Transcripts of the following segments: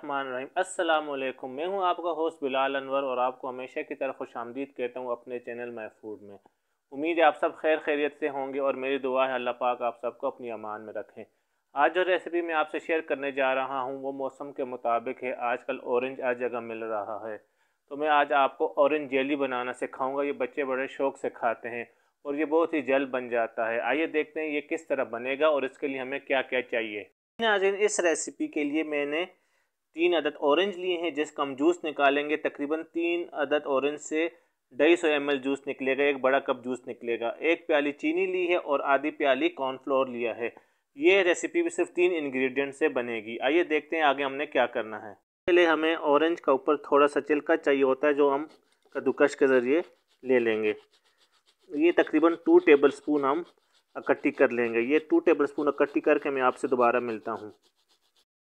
रहीम अस्सलाम वालेकुम मैं हूं आपका होस्ट बिलाल अनवर और आपको हमेशा की तरह खुश आमदीद कहता हूं अपने चैनल महफूड में उम्मीद है आप सब खैर खैरियत से होंगे और मेरी दुआ है अल्लाह पाक आप सबको अपनी अमान में रखें आज जो रेसिपी मैं आपसे शेयर करने जा रहा हूँ वो मौसम के मुताबिक है आजकल औरेंज हर आज जगह मिल रहा है तो मैं आज आपको औरेंज जेली बनाना सिखाऊँगा ये बच्चे बड़े शौक से खाते हैं और ये बहुत ही जल बन जाता है आइए देखते हैं ये किस तरह बनेगा और इसके लिए हमें क्या क्या चाहिए नाजिन हाँ, इस रेसिपी के लिए मैंने तीन अदद ऑरेंज लिए हैं जिसका हम जूस निकालेंगे तकरीबन तीन अदद ऑरेंज से ढाई सौ एम जूस निकलेगा एक बड़ा कप जूस निकलेगा एक प्याली चीनी ली है और आधी प्याली कॉर्नफ्लोर लिया है ये रेसिपी भी सिर्फ तीन इंग्रेडिएंट से बनेगी आइए देखते हैं आगे हमने क्या करना है पहले हमें ऑरेंज का ऊपर थोड़ा सा चिलका चाहिए होता है जो हम कद्दूकश के ज़रिए ले लेंगे ये तकरीबन टू टेबल स्पून हम इकट्ठी कर लेंगे ये टू टेबल स्पून इकट्ठी करके मैं आपसे दोबारा मिलता हूँ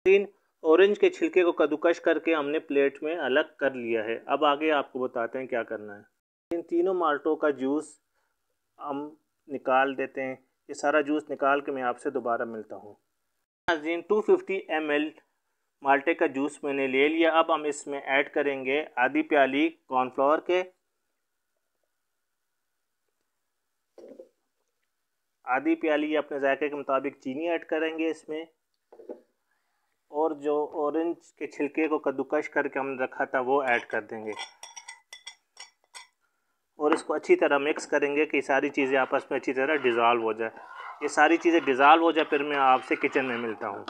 तीन ऑरेंज के छिलके को कद्दूकश करके हमने प्लेट में अलग कर लिया है अब आगे आपको बताते हैं क्या करना है इन तीनों माल्टों का जूस हम निकाल देते हैं ये सारा जूस निकाल के मैं आपसे दोबारा मिलता हूँ नाजीन टू फिफ्टी एम एल माल्टे का जूस मैंने ले लिया अब हम इसमें ऐड करेंगे आधी प्याली कॉर्नफ्लावर के आधी प्याली अपने जायके के मुताबिक चीनी ऐड करेंगे इसमें और जो ऑरेंज के छिलके को कद्दूकश करके हमने रखा था वो ऐड कर देंगे और इसको अच्छी तरह मिक्स करेंगे कि सारी चीज़ें आपस में अच्छी तरह डिज़ोल्व हो जाए ये सारी चीज़ें डिज़ाल्व हो जाए फिर मैं आपसे किचन में मिलता हूँ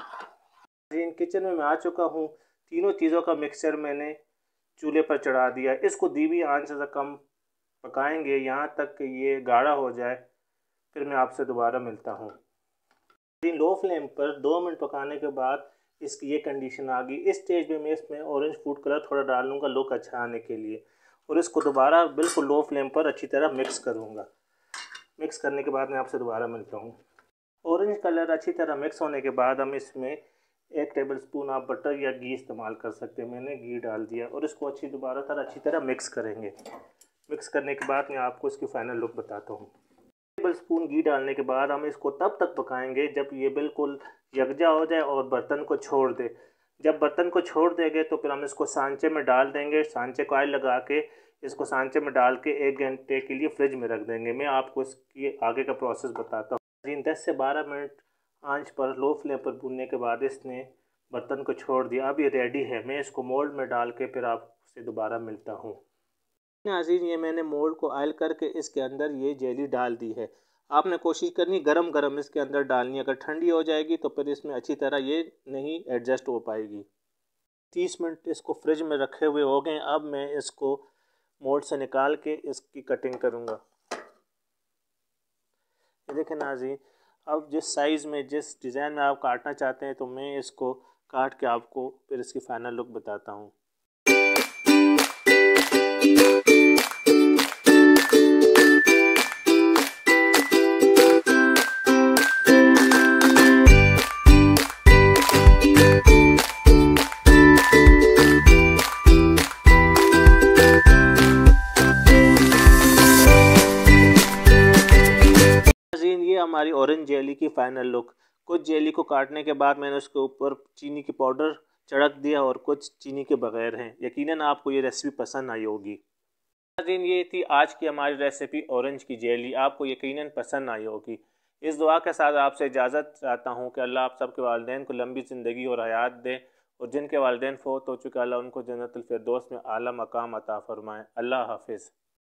जी किचन में मैं आ चुका हूँ तीनों चीज़ों का मिक्सचर मैंने चूल्हे पर चढ़ा दिया इसको दीवी आंच से कम पकाएंगे यहाँ तक कि ये गाढ़ा हो जाए फिर मैं आपसे दोबारा मिलता हूँ लो फ्लेम पर दो मिनट पकाने के बाद इसकी ये कंडीशन आ गई इस स्टेज पे मैं इसमें ऑरेंज फूड कलर थोड़ा डाल लूँगा लुक अच्छा आने के लिए और इसको दोबारा बिल्कुल लो फ्लेम पर अच्छी तरह मिक्स करूँगा मिक्स करने के बाद मैं आपसे दोबारा मिलता हूँ ऑरेंज कलर अच्छी तरह मिक्स होने के बाद हम इसमें एक टेबल स्पून आप बटर या घी इस्तेमाल कर सकते हैं मैंने घी डाल दिया और इसको अच्छी दोबारा तरह अच्छी तरह मिक्स करेंगे मिक्स करने के बाद मैं आपको इसकी फ़ाइनल लुक बताता हूँ टेबल स्पून घी डालने के बाद हम इसको तब तक पकाएंगे जब ये बिल्कुल यकजा हो जाए और बर्तन को छोड़ दे जब बर्तन को छोड़ देंगे तो फिर हम इसको सांचे में डाल देंगे सांचे को आयल लगा के इसको सांचे में डाल के एक घंटे के लिए फ्रिज में रख देंगे मैं आपको इसकी आगे का प्रोसेस बताता हूँ तीन दस से बारह मिनट आंच पर लो फ्लेम पर भूनने के बाद इसने बर्तन को छोड़ दिया अब ये रेडी है मैं इसको मोल्ड में डाल के फिर आपसे दोबारा मिलता हूँ नाजीन ये मैंने मोल्ड को आयल करके इसके अंदर ये जेली डाल दी है आपने कोशिश करनी गरम गरम इसके अंदर डालनी अगर ठंडी हो जाएगी तो फिर इसमें अच्छी तरह ये नहीं एडजस्ट हो पाएगी तीस मिनट इसको फ्रिज में रखे हुए हो गए अब मैं इसको मोल्ड से निकाल के इसकी कटिंग करूँगा देखें नाजीन अब जिस साइज़ में जिस डिज़ाइन में आप काटना चाहते हैं तो मैं इसको काट के आपको फिर इसकी फ़ाइनल लुक बताता हूँ हमारी ऑरेंज जेली की फाइनल लुक कुछ जेली को काटने के बाद मैंने उसके ऊपर चीनी की पाउडर चढ़क दिया और कुछ चीनी के बगैर हैं यकीनन आपको ये रेसिपी पसंद आई होगी दिन ये थी आज की हमारी रेसिपी ऑरेंज की जेली आपको यकीनन पसंद आई होगी इस दुआ के साथ आपसे इजाज़त चाहता हूँ कि अल्लाह आप सबके वालदे को लंबी ज़िंदगी और हयात दे और जिनके वालदे फोत हो चुके अल्लाह उनको दोस्त में आला मकाम अता फ़रमाएँ अल्लाह हाफिज़